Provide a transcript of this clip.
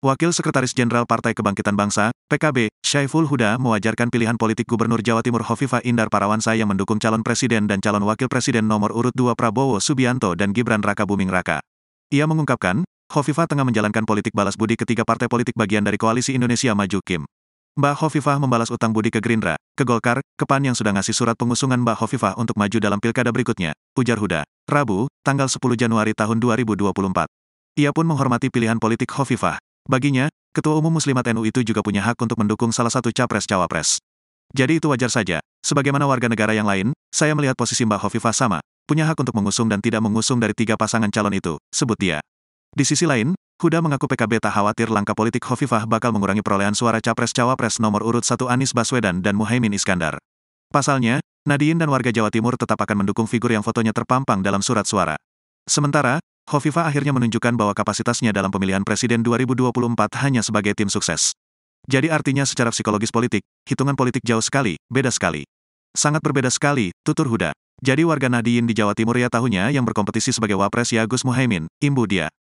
Wakil Sekretaris Jenderal Partai Kebangkitan Bangsa, PKB, Syaiful Huda mewajarkan pilihan politik Gubernur Jawa Timur Hovifa Indar Parawansa yang mendukung calon presiden dan calon wakil presiden nomor urut 2 Prabowo Subianto dan Gibran Raka Buming Raka. Ia mengungkapkan, Hovifa tengah menjalankan politik balas budi ketiga partai politik bagian dari Koalisi Indonesia Maju Kim. Mbak Hovifah membalas utang budi ke Gerindra, ke Golkar, ke PAN yang sudah ngasih surat pengusungan Mbak Hovifah untuk maju dalam pilkada berikutnya, ujar Huda, Rabu, tanggal 10 Januari tahun 2024. Ia pun menghormati pilihan politik Hovifah, Baginya, Ketua Umum Muslimat NU itu juga punya hak untuk mendukung salah satu capres-cawapres. Jadi itu wajar saja, sebagaimana warga negara yang lain, saya melihat posisi Mbak Hovifah sama, punya hak untuk mengusung dan tidak mengusung dari tiga pasangan calon itu, sebut dia. Di sisi lain, Huda mengaku PKB tak khawatir langkah politik Hovifah bakal mengurangi perolehan suara capres-cawapres nomor urut satu Anies Baswedan dan Muhaimin Iskandar. Pasalnya, Nadiin dan warga Jawa Timur tetap akan mendukung figur yang fotonya terpampang dalam surat suara. Sementara, Hovifa akhirnya menunjukkan bahwa kapasitasnya dalam pemilihan presiden 2024 hanya sebagai tim sukses. Jadi artinya secara psikologis politik, hitungan politik jauh sekali, beda sekali. Sangat berbeda sekali, tutur Huda. Jadi warga Nadiin di Jawa Timur ya tahunya yang berkompetisi sebagai wapres ya Gus Muhaimin, imbu dia.